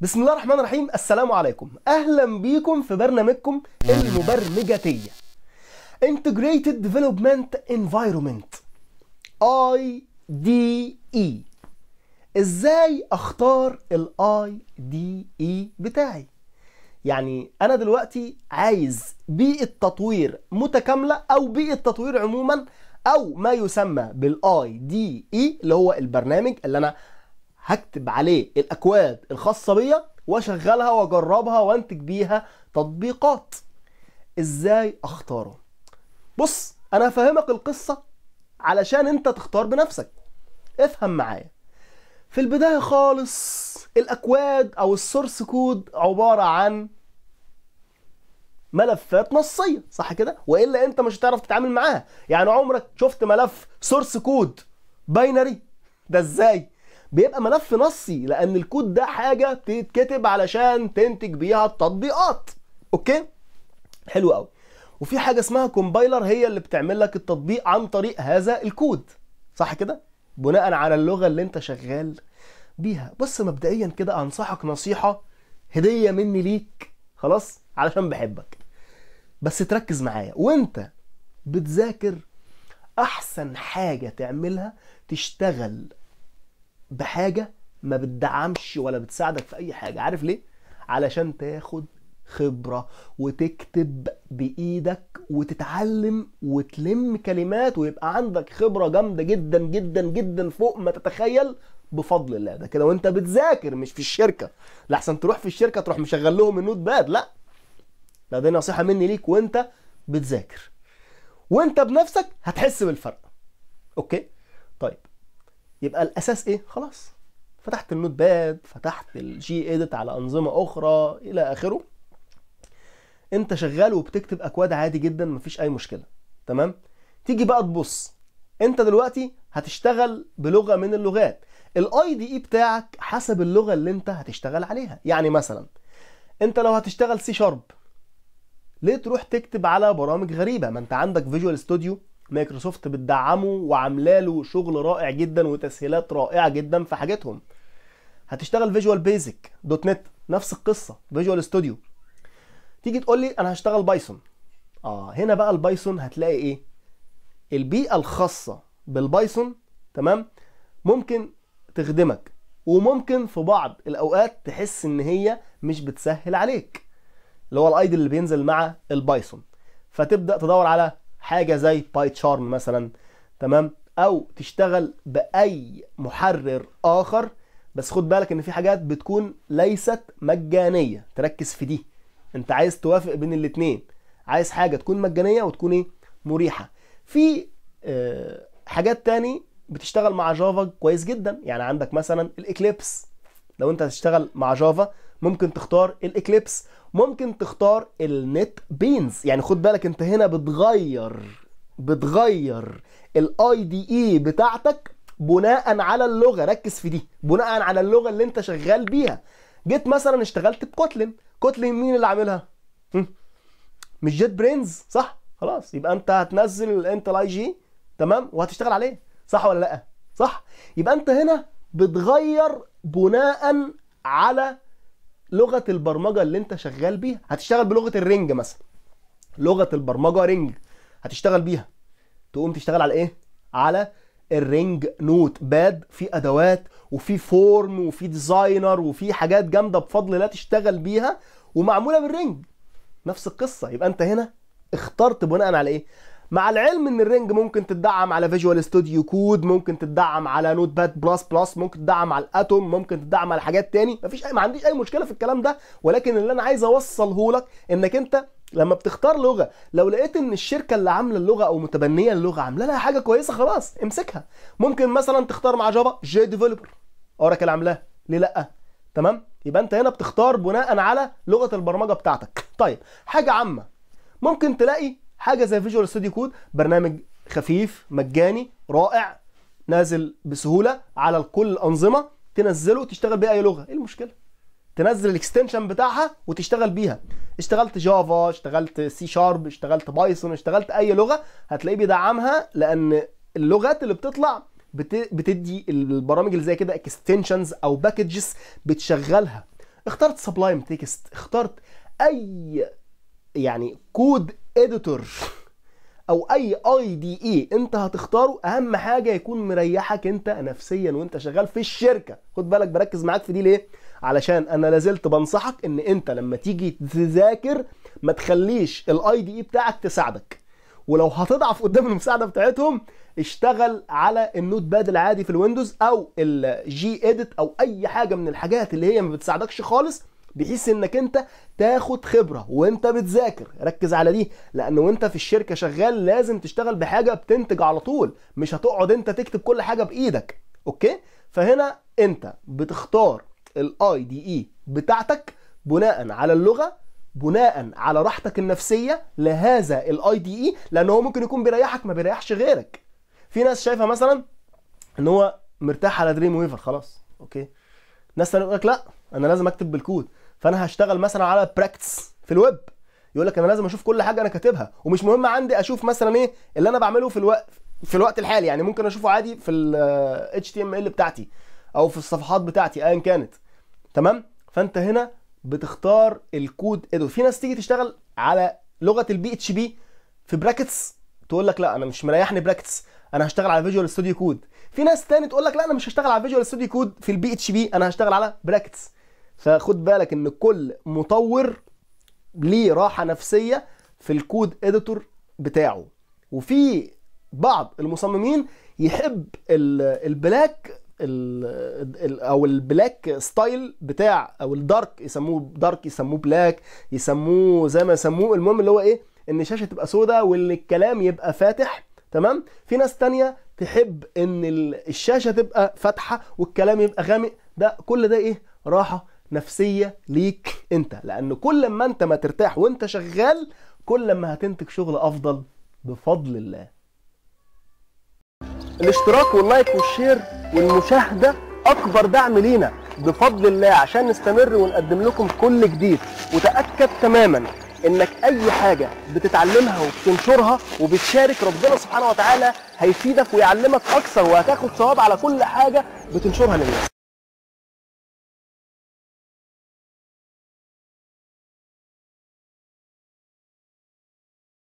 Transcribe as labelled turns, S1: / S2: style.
S1: بسم الله الرحمن الرحيم السلام عليكم اهلا بيكم في برنامجكم المبرمجاتيه Integrated Development Environment IDE ازاي اختار ال IDE بتاعي يعني انا دلوقتي عايز بيئه تطوير متكامله او بيئه تطوير عموما او ما يسمى بالاي دي اي e اللي هو البرنامج اللي انا هكتب عليه الاكواد الخاصه بيا واشغلها واجربها وانتج بيها تطبيقات ازاي اختاره بص انا هفهمك القصه علشان انت تختار بنفسك افهم معايا في البدايه خالص الاكواد او السورس كود عباره عن ملفات نصيه صح كده والا انت مش هتعرف تتعامل معاها يعني عمرك شفت ملف سورس كود باينري ده ازاي بيبقى ملف نصي لان الكود ده حاجه بتتكتب علشان تنتج بيها التطبيقات اوكي حلو قوي وفي حاجه اسمها كومبايلر هي اللي بتعمل لك التطبيق عن طريق هذا الكود صح كده بناء على اللغه اللي انت شغال بيها بص مبدئيا كده انصحك نصيحه هديه مني ليك خلاص علشان بحبك بس تركز معايا وانت بتذاكر احسن حاجه تعملها تشتغل بحاجه ما بتدعمش ولا بتساعدك في اي حاجه عارف ليه علشان تاخد خبره وتكتب بايدك وتتعلم وتلم كلمات ويبقى عندك خبره جامده جدا جدا جدا فوق ما تتخيل بفضل الله ده كده وانت بتذاكر مش في الشركه لاحسن تروح في الشركه تروح مشغل لهم النوت باد لا لا دي نصيحه مني ليك وانت بتذاكر وانت بنفسك هتحس بالفرق اوكي طيب يبقى الاساس ايه خلاص فتحت النوت باد فتحت الجي اديت على انظمه اخرى الى اخره انت شغال وبتكتب اكواد عادي جدا مفيش اي مشكله تمام تيجي بقى تبص انت دلوقتي هتشتغل بلغه من اللغات الاي دي اي e بتاعك حسب اللغه اللي انت هتشتغل عليها يعني مثلا انت لو هتشتغل سي شارب ليه تروح تكتب على برامج غريبه ما انت عندك فيجوال ستوديو مايكروسوفت بتدعمه وعامله له شغل رائع جدا وتسهيلات رائعه جدا في حاجتهم هتشتغل فيجوال بيزك دوت نت نفس القصه فيجوال ستوديو تيجي تقول لي انا هشتغل بايثون اه هنا بقى البايثون هتلاقي ايه البيئه الخاصه بالبايثون تمام ممكن تخدمك وممكن في بعض الاوقات تحس ان هي مش بتسهل عليك اللي هو الايدل اللي بينزل مع البايثون فتبدا تدور على حاجه زي باي تشارم مثلا تمام او تشتغل باي محرر اخر بس خد بالك ان في حاجات بتكون ليست مجانيه تركز في دي انت عايز توافق بين الاثنين عايز حاجه تكون مجانيه وتكون ايه مريحه في آه حاجات تاني بتشتغل مع جافا كويس جدا يعني عندك مثلا الاكليبس لو انت هتشتغل مع جافا ممكن تختار الاكليبس ممكن تختار النت بينز يعني خد بالك انت هنا بتغير بتغير الاي دي اي e بتاعتك بناء على اللغه ركز في دي بناء على اللغه اللي انت شغال بيها جيت مثلا اشتغلت بكوتلين كوتلين مين اللي عاملها مش جيت برينز صح خلاص يبقى انت هتنزل انت الاي جي تمام وهتشتغل عليه صح ولا لا صح يبقى انت هنا بتغير بناء على لغه البرمجه اللي انت شغال بيها هتشتغل بلغه الرنج مثلا لغه البرمجه رنج هتشتغل بيها تقوم تشتغل على ايه على الرنج نوت باد في ادوات وفي فورم وفي ديزاينر وفي حاجات جامده بفضل الله تشتغل بيها ومعموله بالرنج نفس القصه يبقى انت هنا اخترت بناء على ايه مع العلم ان الرنج ممكن تدعم على فيجوال ستوديو كود ممكن تدعم على نوت باد بلس بلس ممكن تدعم على الاتوم ممكن تدعم على حاجات تاني مفيش أي ما عنديش اي مشكله في الكلام ده ولكن اللي انا عايز اوصله لك انك انت لما بتختار لغه لو لقيت ان الشركه اللي عامله اللغه او متبنيه اللغه عامله لها حاجه كويسه خلاص امسكها ممكن مثلا تختار مع جافا جي ديفلوبر اوراكل عاملاها ليه لا تمام يبقى انت هنا بتختار بناء على لغه البرمجه بتاعتك طيب حاجه عامه ممكن تلاقي حاجه زي فيجوال ستوديو كود برنامج خفيف مجاني رائع نازل بسهوله على كل الانظمه تنزله تشتغل بيه اي لغه ايه المشكله تنزل الاكستنشن بتاعها وتشتغل بيها اشتغلت جافا اشتغلت سي شارب اشتغلت بايثون اشتغلت اي لغه هتلاقيه بيدعمها لان اللغات اللي بتطلع بتدي البرامج اللي زي كده اكستنشنز او باكجز بتشغلها اخترت سبلايم تكست اخترت اي يعني كود اديتور او اي اي دي اي انت هتختاره اهم حاجه يكون مريحك انت نفسيا وانت شغال في الشركه خد بالك بركز معاك في دي ليه علشان انا لازلت بنصحك ان انت لما تيجي تذاكر ما تخليش الاي دي اي e بتاعك تساعدك ولو هتضعف قدام المساعده بتاعتهم اشتغل على النوت باد العادي في الويندوز او الجي اديت او اي حاجه من الحاجات اللي هي ما بتساعدكش خالص بحيث انك انت تاخد خبره وانت بتذاكر ركز على دي لان وانت في الشركه شغال لازم تشتغل بحاجه بتنتج على طول مش هتقعد انت تكتب كل حاجه بايدك اوكي فهنا انت بتختار الاي دي اي e بتاعتك بناء على اللغه بناء على راحتك النفسيه لهذا الاي دي اي e، لان هو ممكن يكون بيريحك ما بيريحش غيرك في ناس شايفه مثلا ان هو مرتاح على دريم ويفر خلاص اوكي ناس تانية لك لا انا لازم اكتب بالكود فانا هشتغل مثلا على براكتس في الويب يقول لك انا لازم اشوف كل حاجه انا كاتبها ومش مهم عندي اشوف مثلا ايه اللي انا بعمله في الوقت في الوقت الحالي يعني ممكن اشوفه عادي في ال HTML بتاعتي او في الصفحات بتاعتي ايا كانت تمام فانت هنا بتختار الكود ادو في ناس تيجي تشتغل على لغه البي اتش بي في براكتس تقول لك لا انا مش مريحني براكتس انا هشتغل على فيجوال ستوديو كود في ناس تاني تقول لك لا انا مش هشتغل على فيجوال ستوديو كود في البي اتش بي انا هشتغل على براكتس فخد بالك ان كل مطور ليه راحه نفسيه في الكود اديتور بتاعه وفي بعض المصممين يحب البلاك او البلاك ستايل بتاع او الدارك يسموه دارك يسموه بلاك يسموه زي ما يسموه المهم اللي هو ايه ان الشاشه تبقى سوداء وان الكلام يبقى فاتح تمام في ناس تانية تحب ان الشاشه تبقى فاتحه والكلام يبقى غامق ده كل ده ايه راحه نفسيه ليك انت لان كل ما انت ما ترتاح وانت شغال كل ما هتنتج شغل افضل بفضل الله الاشتراك واللايك والشير والمشاهده اكبر دعم لينا بفضل الله عشان نستمر ونقدم لكم كل جديد وتاكد تماما انك اي حاجه بتتعلمها وبتنشرها وبتشارك ربنا سبحانه وتعالى هيفيدك ويعلمك اكثر وهتاخد ثواب على كل حاجه بتنشرها للناس